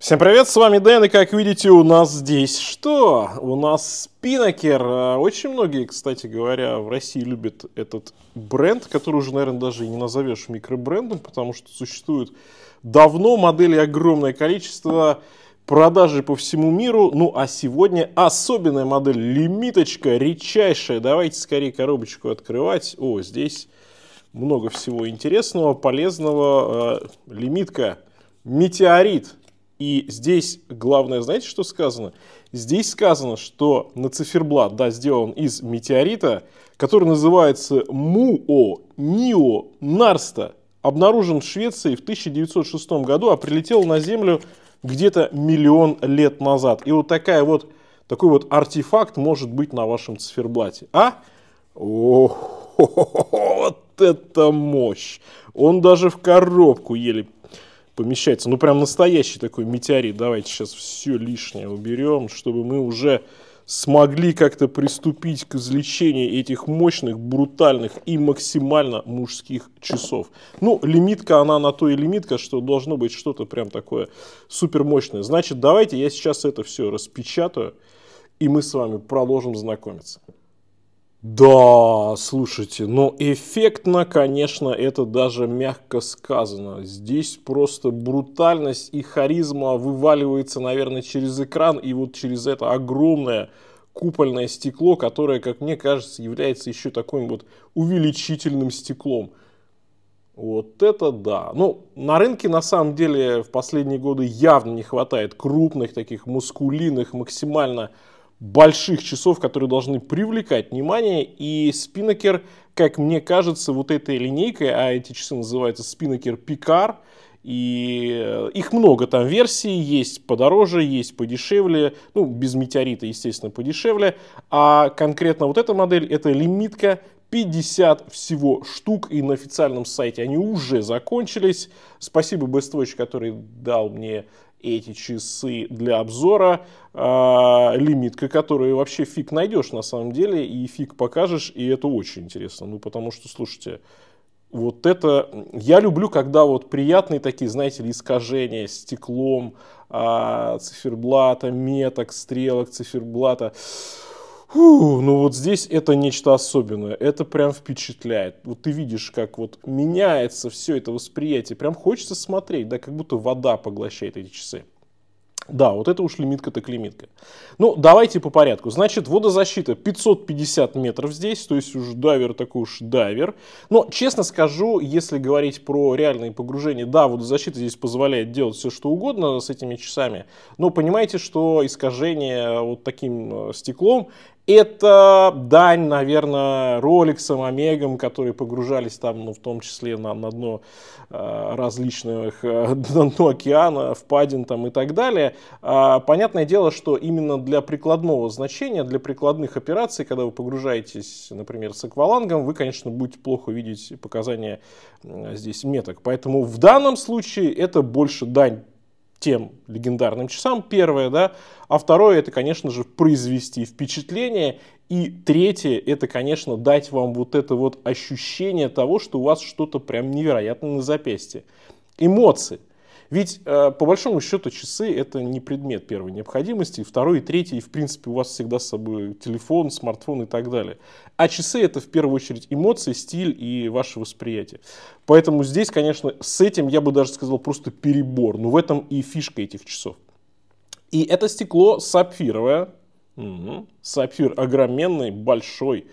Всем привет, с вами Дэн, и как видите, у нас здесь что? У нас Спинакер. А, очень многие, кстати говоря, в России любят этот бренд, который уже, наверное, даже и не назовешь микробрендом, потому что существует давно, модели огромное количество, продажи по всему миру. Ну а сегодня особенная модель, лимиточка, редчайшая. Давайте скорее коробочку открывать. О, здесь много всего интересного, полезного. А, лимитка. Метеорит. И здесь главное, знаете, что сказано? Здесь сказано, что на циферблат, да, сделан из метеорита, который называется Муо Нио Нарста, обнаружен в Швеции в 1906 году, а прилетел на Землю где-то миллион лет назад. И вот такая вот такой вот артефакт может быть на вашем циферблате. А? О, вот это мощь! Он даже в коробку еле помещается. Ну, прям настоящий такой метеорит. Давайте сейчас все лишнее уберем, чтобы мы уже смогли как-то приступить к извлечению этих мощных, брутальных и максимально мужских часов. Ну, лимитка, она на то и лимитка, что должно быть что-то прям такое супермощное. Значит, давайте я сейчас это все распечатаю, и мы с вами продолжим знакомиться. Да, слушайте, но эффектно, конечно, это даже мягко сказано. Здесь просто брутальность и харизма вываливается, наверное, через экран и вот через это огромное купольное стекло, которое, как мне кажется, является еще таким вот увеличительным стеклом. Вот это да. Ну, на рынке на самом деле в последние годы явно не хватает крупных таких мускулиных, максимально больших часов, которые должны привлекать внимание. И Спинакер, как мне кажется, вот этой линейкой, а эти часы называются Спинакер Пикар, и э, их много там версий, есть подороже, есть подешевле, ну, без метеорита, естественно, подешевле. А конкретно вот эта модель, это лимитка 50 всего штук, и на официальном сайте они уже закончились. Спасибо Bestwatch, который дал мне эти часы для обзора. А, лимитка, которую вообще фиг найдешь на самом деле, и фиг покажешь, и это очень интересно. Ну, потому что, слушайте, вот это... Я люблю, когда вот приятные такие, знаете ли, искажения стеклом, а, циферблата, меток, стрелок, циферблата. Фу, ну вот здесь это нечто особенное, это прям впечатляет. Вот ты видишь, как вот меняется все это восприятие, прям хочется смотреть, да, как будто вода поглощает эти часы. Да, вот это уж лимитка так лимитка. Ну, давайте по порядку. Значит, водозащита 550 метров здесь, то есть уж дайвер такой уж дайвер. Но, честно скажу, если говорить про реальные погружения, да, водозащита здесь позволяет делать все, что угодно с этими часами, но понимаете, что искажение вот таким э, стеклом, это дань, наверное, роликсам, омегам, которые погружались там, ну, в том числе на, на дно э, различных, э, на дно океана, впадин там и так далее. А, понятное дело, что именно для прикладного значения, для прикладных операций, когда вы погружаетесь, например, с аквалангом, вы, конечно, будете плохо видеть показания э, здесь меток. Поэтому в данном случае это больше дань тем легендарным часам, первое, да, а второе, это, конечно же, произвести впечатление, и третье, это, конечно, дать вам вот это вот ощущение того, что у вас что-то прям невероятное на запястье. Эмоции. Ведь, э, по большому счету, часы это не предмет первой необходимости, второй и третий, и, в принципе, у вас всегда с собой телефон, смартфон и так далее. А часы это, в первую очередь, эмоции, стиль и ваше восприятие. Поэтому здесь, конечно, с этим, я бы даже сказал, просто перебор. Но в этом и фишка этих часов. И это стекло сапфировое. Угу. Сапфир огроменный, большой.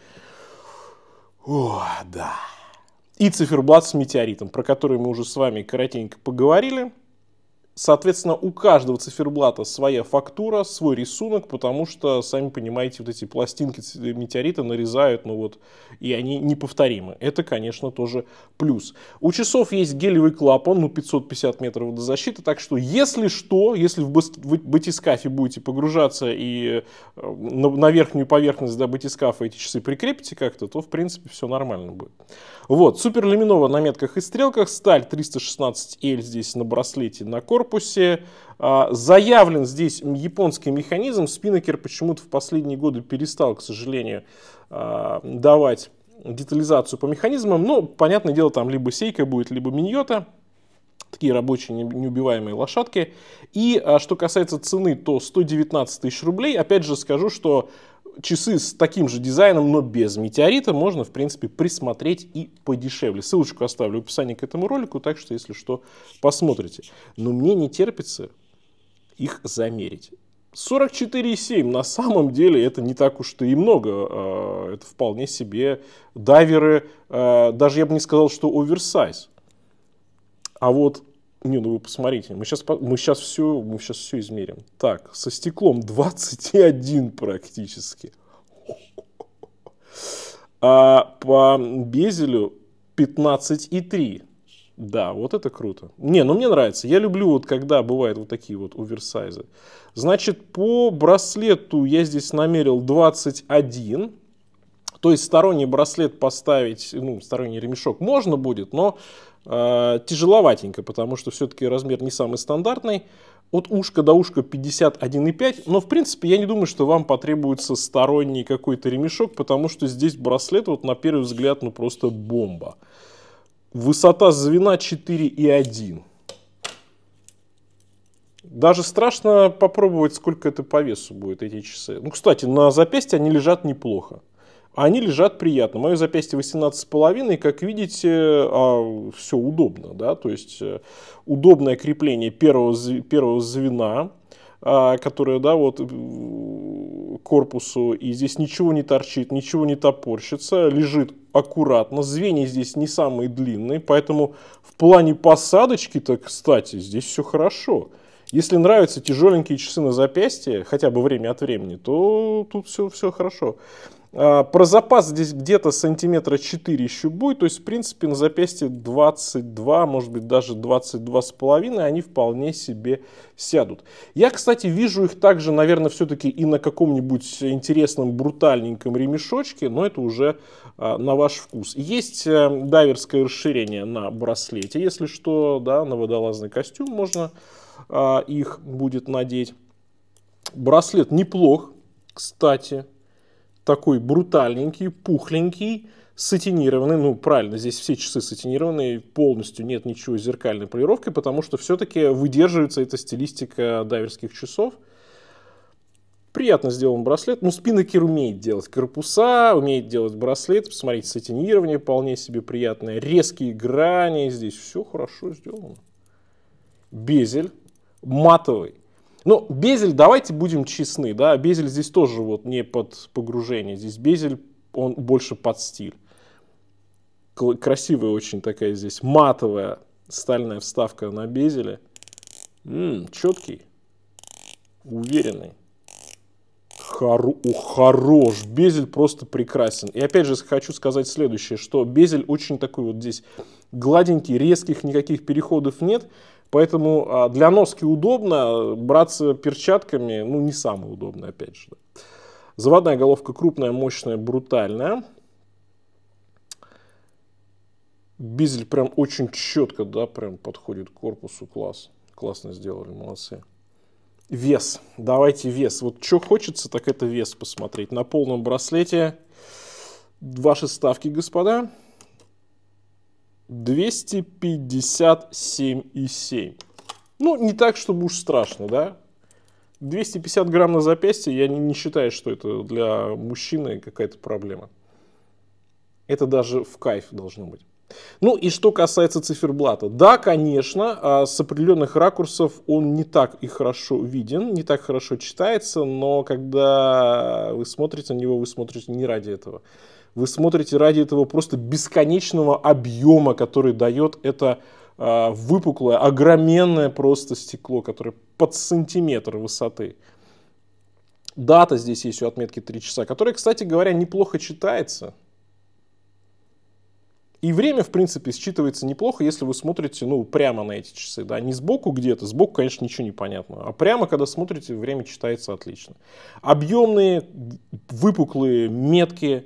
О, да. И циферблат с метеоритом, про который мы уже с вами коротенько поговорили. Соответственно, у каждого циферблата своя фактура, свой рисунок, потому что, сами понимаете, вот эти пластинки метеорита нарезают, ну вот, и они неповторимы. Это, конечно, тоже плюс. У часов есть гелевый клапан, ну, 550 метров водозащиты, так что, если что, если в батискафе будете погружаться и э, на верхнюю поверхность до батискафа эти часы прикрепите как-то, то, в принципе, все нормально будет. Вот, суперлюминова на метках и стрелках, сталь 316L здесь на браслете, на корпусе, корпусе. А, заявлен здесь японский механизм. Спинокер почему-то в последние годы перестал, к сожалению, а, давать детализацию по механизмам. Но понятное дело, там либо Сейка будет, либо Миньота. Такие рабочие неубиваемые лошадки. И а, что касается цены, то 119 тысяч рублей. Опять же скажу, что часы с таким же дизайном, но без метеорита, можно, в принципе, присмотреть и подешевле. Ссылочку оставлю в описании к этому ролику, так что, если что, посмотрите. Но мне не терпится их замерить. 44,7 на самом деле это не так уж и много. А, это вполне себе дайверы, а, даже я бы не сказал, что оверсайз. А вот не, ну вы посмотрите, мы сейчас, мы сейчас, все, мы сейчас все измерим. Так, со стеклом 21 практически. А по безелю 15,3. Да, вот это круто. Не, ну мне нравится. Я люблю вот когда бывают вот такие вот оверсайзы. Значит, по браслету я здесь намерил 21. То есть сторонний браслет поставить, ну, сторонний ремешок можно будет, но Э, тяжеловатенько, потому что все-таки размер не самый стандартный. От ушка до ушка 51,5, но в принципе я не думаю, что вам потребуется сторонний какой-то ремешок, потому что здесь браслет вот на первый взгляд ну просто бомба. Высота звена 4,1. Даже страшно попробовать, сколько это по весу будет эти часы. Ну, кстати, на запястье они лежат неплохо. А они лежат приятно. Мое запястье 18,5, как видите, а, все удобно, да, то есть э, удобное крепление первого, первого звена, а, которое, да, вот корпусу, и здесь ничего не торчит, ничего не топорщится, лежит аккуратно, звенья здесь не самые длинные, поэтому в плане посадочки-то, кстати, здесь все хорошо. Если нравятся тяжеленькие часы на запястье, хотя бы время от времени, то тут все, все хорошо. А, про запас здесь где-то сантиметра 4 еще будет, то есть, в принципе, на запястье 22, может быть, даже 22,5, они вполне себе сядут. Я, кстати, вижу их также, наверное, все-таки и на каком-нибудь интересном брутальненьком ремешочке, но это уже а, на ваш вкус. Есть э, дайверское расширение на браслете, если что, да, на водолазный костюм можно а, их будет надеть. Браслет неплох, кстати, такой брутальненький, пухленький, сатинированный, ну правильно, здесь все часы сатинированные, полностью нет ничего с зеркальной полировки потому что все-таки выдерживается эта стилистика дайверских часов. Приятно сделан браслет. Ну, спинокер умеет делать корпуса, умеет делать браслет. Посмотрите, сатинирование вполне себе приятное. Резкие грани. Здесь все хорошо сделано. Безель матовый но ну, Безель, давайте будем честны, да, Безель здесь тоже вот не под погружение, здесь Безель, он больше под стиль. Красивая очень такая здесь матовая стальная вставка на Безеле. М -м, четкий, уверенный хоро, хорош. Безель просто прекрасен. И опять же хочу сказать следующее, что Безель очень такой вот здесь гладенький, резких никаких переходов нет. Поэтому а, для носки удобно, браться перчатками, ну, не самое удобное, опять же. Заводная головка крупная, мощная, брутальная. Бизель прям очень четко, да, прям подходит к корпусу, класс. Классно сделали, молодцы. Вес. Давайте вес. Вот что хочется, так это вес посмотреть. На полном браслете ваши ставки, господа. 257,7. Ну, не так, чтобы уж страшно, да? 250 грамм на запястье, я не, не считаю, что это для мужчины какая-то проблема. Это даже в кайф должно быть. Ну и что касается циферблата. Да, конечно, а, с определенных ракурсов он не так и хорошо виден, не так хорошо читается, но когда вы смотрите на него, вы смотрите не ради этого. Вы смотрите ради этого просто бесконечного объема, который дает это а, выпуклое, огроменное просто стекло, которое под сантиметр высоты. Дата здесь есть у отметки 3 часа, которая, кстати говоря, неплохо читается. И время, в принципе, считывается неплохо, если вы смотрите, ну, прямо на эти часы, да, не сбоку где-то, сбоку, конечно, ничего не понятно, а прямо, когда смотрите, время читается отлично. Объемные, выпуклые, метки,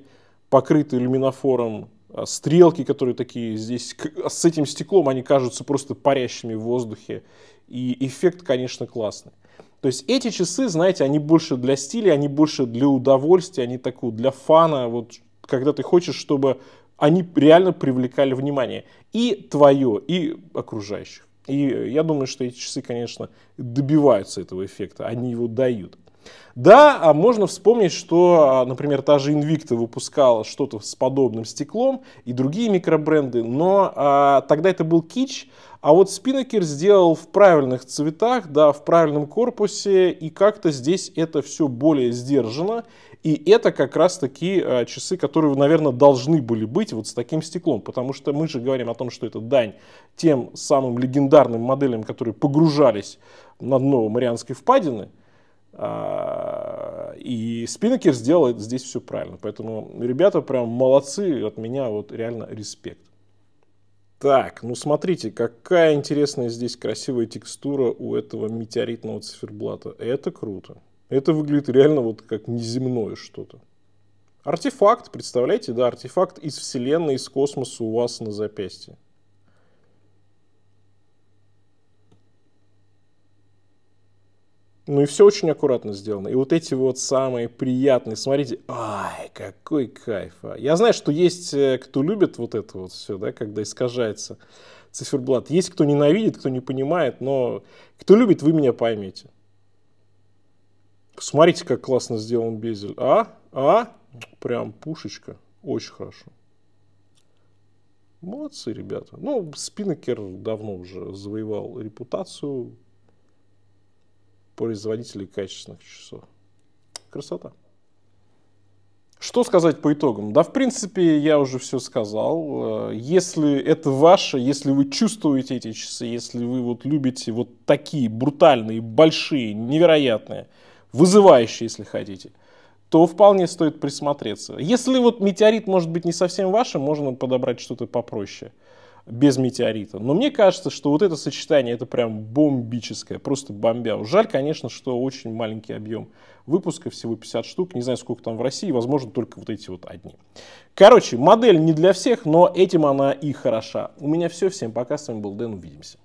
покрытые люминофором, а, стрелки, которые такие здесь, а, с этим стеклом, они кажутся просто парящими в воздухе, и эффект, конечно, классный. То есть эти часы, знаете, они больше для стиля, они больше для удовольствия, они такую для фана, вот когда ты хочешь, чтобы они реально привлекали внимание и твое, и окружающих. И я думаю, что эти часы, конечно, добиваются этого эффекта, они его дают. Да, а можно вспомнить, что, а, например, та же Invicta выпускала что-то с подобным стеклом и другие микробренды, но а, тогда это был кич, а вот Spinnaker сделал в правильных цветах, да, в правильном корпусе, и как-то здесь это все более сдержано, и это как раз таки а, часы, которые, наверное, должны были быть вот с таким стеклом, потому что мы же говорим о том, что это дань тем самым легендарным моделям, которые погружались на дно Марианской впадины – а, и Спинакер сделал здесь все правильно. Поэтому ребята прям молодцы, от меня вот реально респект. Так, ну смотрите, какая интересная здесь красивая текстура у этого метеоритного циферблата. Это круто. Это выглядит реально вот как неземное что-то. Артефакт, представляете, да, артефакт из Вселенной, из космоса у вас на запястье. Ну и все очень аккуратно сделано. И вот эти вот самые приятные, смотрите, ай, какой кайф. А. Я знаю, что есть, э, кто любит вот это вот все, да, когда искажается циферблат. Есть, кто ненавидит, кто не понимает, но кто любит, вы меня поймете. Смотрите, как классно сделан безель. А? А? Прям пушечка. Очень хорошо. Молодцы ребята. Ну, Спиннекер давно уже завоевал репутацию производителей качественных часов. Красота. Что сказать по итогам? Да, в принципе, я уже все сказал. Э, если это ваше, если вы чувствуете эти часы, если вы вот любите вот такие брутальные, большие, невероятные, вызывающие, если хотите, то вполне стоит присмотреться. Если вот метеорит может быть не совсем вашим, можно подобрать что-то попроще без метеорита. Но мне кажется, что вот это сочетание, это прям бомбическое, просто бомбя. Жаль, конечно, что очень маленький объем выпуска, всего 50 штук, не знаю, сколько там в России, возможно, только вот эти вот одни. Короче, модель не для всех, но этим она и хороша. У меня все, всем пока, с вами был Дэн, увидимся.